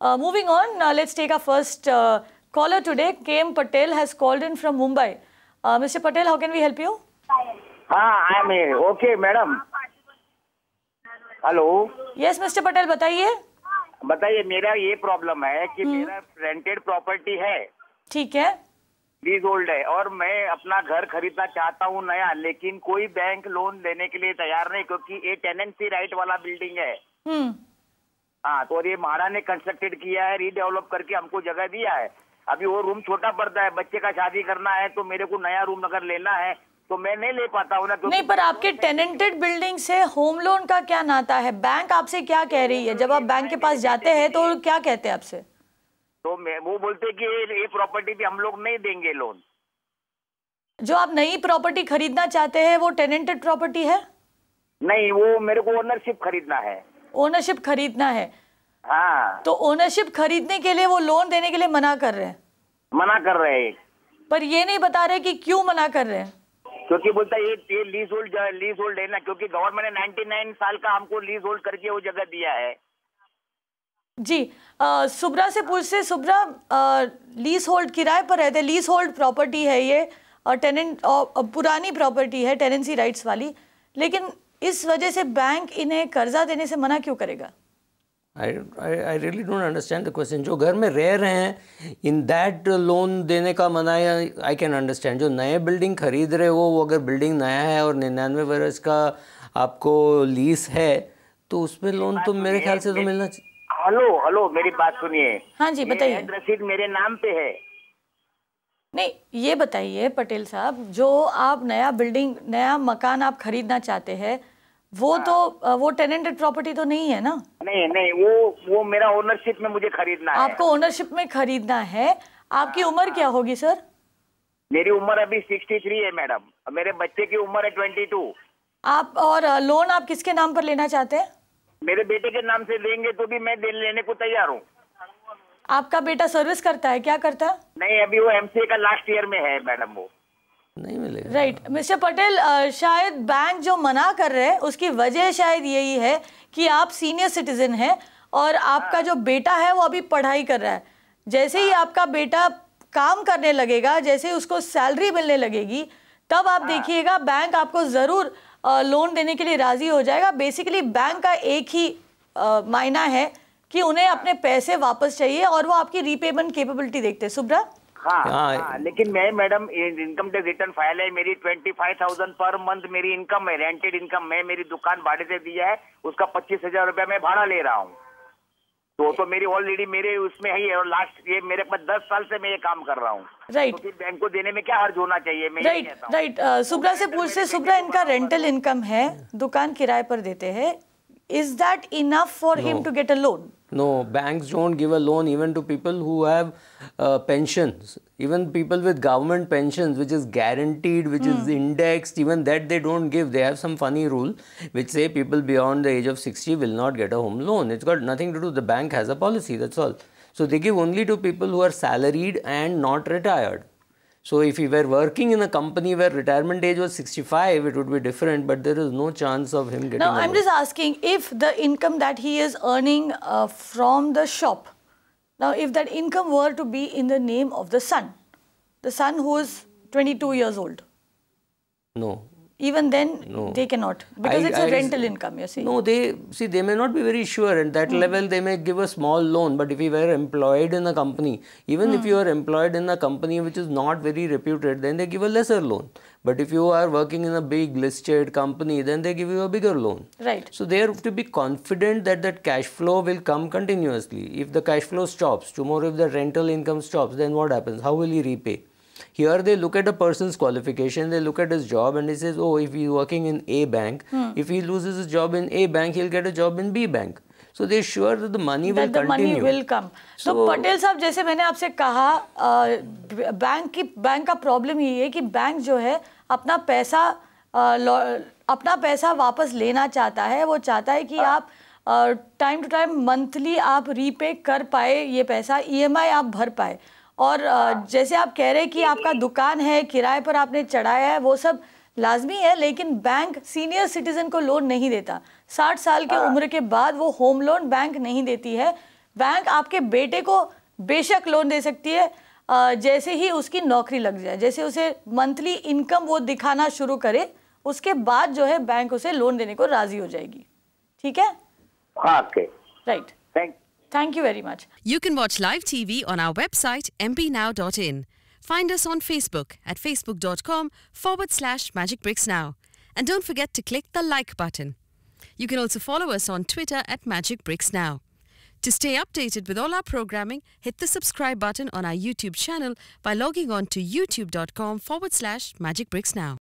Uh, moving on, uh, let's take our first uh, caller today. KM Patel has called in from Mumbai. Uh, Mr. Patel, how can we help you? हाँ I am here okay madam hello yes mister Patel बताइए बताइए मेरा ये problem है कि hmm. मेरा rented property है ठीक है लीज होल्ड है और मैं अपना घर खरीदना चाहता हूँ नया लेकिन कोई बैंक लोन देने के लिए तैयार नहीं क्योंकि ये टेनेंसी राइट वाला बिल्डिंग है हुँ. हम्म। हाँ तो और ये महाराज ने कंस्ट्रक्टेड किया है रीडेवलप करके हमको जगह दिया है अभी वो रूम छोटा पड़ता है बच्चे का शादी करना है तो मेरे को नया रूम अगर लेना है तो मैं नहीं ले पाता हूँ ना तो नहीं पर आपके टेनेंटेड बिल्डिंग से होम लोन का क्या नाता है बैंक आपसे क्या कह रही है जब आप बैंक के पास जाते हैं तो क्या कहते हैं आपसे तो मैं वो बोलते कि ये प्रॉपर्टी भी हम लोग नहीं देंगे लोन जो आप नई प्रॉपर्टी खरीदना चाहते हैं वो टेनेंटेड प्रॉपर्टी है नहीं वो मेरे को ओनरशिप खरीदना है ओनरशिप खरीदना है हाँ तो ओनरशिप खरीदने के लिए वो लोन देने के लिए मना कर रहे हैं मना कर रहे हैं पर ये नहीं बता रहे कि क्यों मना कर रहे हैं क्योंकि बोलता है ये, लीज होल्ड लीज होल्ड है ना क्योंकि गवर्नमेंट ने 99 साल का हमको लीज होल्ड करके वो जगह दिया है जी सुब्रा से पूछते सुब्रा लीज होल्ड किराए पर रहते लीज होल्ड प्रॉपर्टी है ये टेनेंट पुरानी प्रॉपर्टी है टेनेंसी राइट्स वाली लेकिन इस वजह से बैंक इन्हें कर्जा देने से मना क्यों करेगा I really don't understand the question जो घर में रह रहे हैं इन दैट लोन देने का मना आई कैन अंडरस्टैंड जो नए बिल्डिंग खरीद रहे हो वो अगर बिल्डिंग नया है और निन्यानवे वर्ष का आपको लीज है तो उसमें लोन तो मेरे ख्याल से तो मिलना चाहिए हेलो हेलो मेरी बात सुनिए हाँ जी बताइए रसीद मेरे नाम पे है नहीं ये बताइए पटेल साहब जो आप नया बिल्डिंग नया मकान आप खरीदना चाहते हैं वो हाँ। तो वो टेनेंटेड प्रॉपर्टी तो नहीं है ना नहीं नहीं वो वो मेरा ओनरशिप में मुझे खरीदना है आपको ओनरशिप में खरीदना है आपकी हाँ। उम्र हाँ। क्या होगी सर मेरी उम्र अभी सिक्सटी थ्री है मैडम मेरे बच्चे की उम्र है ट्वेंटी टू आप और लोन आप किसके नाम पर लेना चाहते हैं मेरे बेटे के नाम से लेंगे तो भी मैं लेने को तैयार हूँ आपका बेटा सर्विस करता है क्या करता है नहीं अभी वो एमसीए का लास्ट ईयर में है मैडम वो नहीं मिलेगा राइट मिस्टर पटेल शायद बैंक जो मना कर रहे हैं उसकी वजह शायद यही है कि आप सीनियर सिटीजन हैं और आपका हाँ। जो बेटा है वो अभी पढ़ाई कर रहा है जैसे ही हाँ। आपका बेटा काम करने लगेगा जैसे उसको सैलरी मिलने लगेगी तब आप हाँ। देखिएगा बैंक आपको ज़रूर लोन देने के लिए राज़ी हो जाएगा बेसिकली बैंक का एक ही मायना है कि उन्हें अपने पैसे वापस चाहिए और वो आपकी रीपेमेंट केपेबिलिटी देखते हैं सुब्रा हाँ, हाँ, हाँ लेकिन मैं madam income tax return file है मेरी ट्वेंटी फाइव थाउजेंड पर मंथ मेरी इनकम है रेंटेड इनकम मैं मेरी दुकान भाड़े से दिया है उसका पच्चीस हजार रुपया मैं भाड़ा ले रहा हूँ तो तो मेरी ऑलरेडी मेरे उसमें है और लास्ट ये मेरे पास दस साल से मैं ये काम कर रहा हूँ राइट तो बैंक को देने में क्या हर्ज होना चाहिए मैं राइट राइट सुब्रा से तो पूछते सुब्रा इनका रेंटल इनकम है दुकान किराए पर देते हैं is that enough for him to get a loan No, banks don't give a loan even to people who have uh, pensions. Even people with government pensions, which is guaranteed, which mm. is hmm. indexed, even that they don't give. They have some funny rule which say people beyond the age of 60 will not get a home loan. It's got nothing to do. The bank has a policy, that's all. So they give only to people who are salaried and not retired. So if he were working in a company where retirement age was 65, it would be different, but there is no chance of him getting. Now, I'm just asking if the income that he is earning uh, from the shop, now if that income were to be in the name of the son, the son who is 22 years old. No, even then no. they cannot because I, it's a I, rental income you see no they see they may not be very sure at that mm. level they may give a small loan but if you were employed in a company even mm. if hmm. you are employed in a company which is not very reputed then they give a lesser loan but if you are working in a big listed company then they give you a bigger loan right so they have to be confident that that cash flow will come continuously if the cash flow stops tomorrow if the rental income stops then what happens how will he repay Here they look at a person's qualification, they look at his job and he says, oh, if he's working in A bank, hmm. if he loses his job in A bank, he'll get a job in B bank. so they sure that they sure that the money will continue money will come तो पटेल साहब जैसे मैंने आपसे कहा आ, bank की bank का problem ये है कि बैंक जो है अपना पैसा आ, अपना पैसा वापस लेना चाहता है वो चाहता है कि आप टाइम टू टाइम मंथली आप रीपे कर पाए ये पैसा ईएमआई आप भर पाए और जैसे आप कह रहे हैं कि आपका दुकान है किराए पर आपने चढ़ाया है वो सब लाजमी है लेकिन बैंक सीनियर सिटीजन को लोन नहीं देता साठ साल के हाँ। उम्र के बाद वो होम लोन बैंक नहीं देती है बैंक आपके बेटे को बेशक लोन दे सकती है जैसे ही उसकी नौकरी लग जाए जैसे उसे मंथली इनकम वो दिखाना शुरू करे उसके बाद जो है बैंक उसे लोन देने को राजी हो जाएगी ठीक है हाँ, right Thank you very much. You can watch live TV on our website mpnow.in. Find us on Facebook at facebook.com forward slash now. And don't forget to click the like button. You can also follow us on Twitter at magicbricksnow. To stay updated with all our programming, hit the subscribe button on our YouTube channel by logging on to youtube.com forward slash magicbricksnow.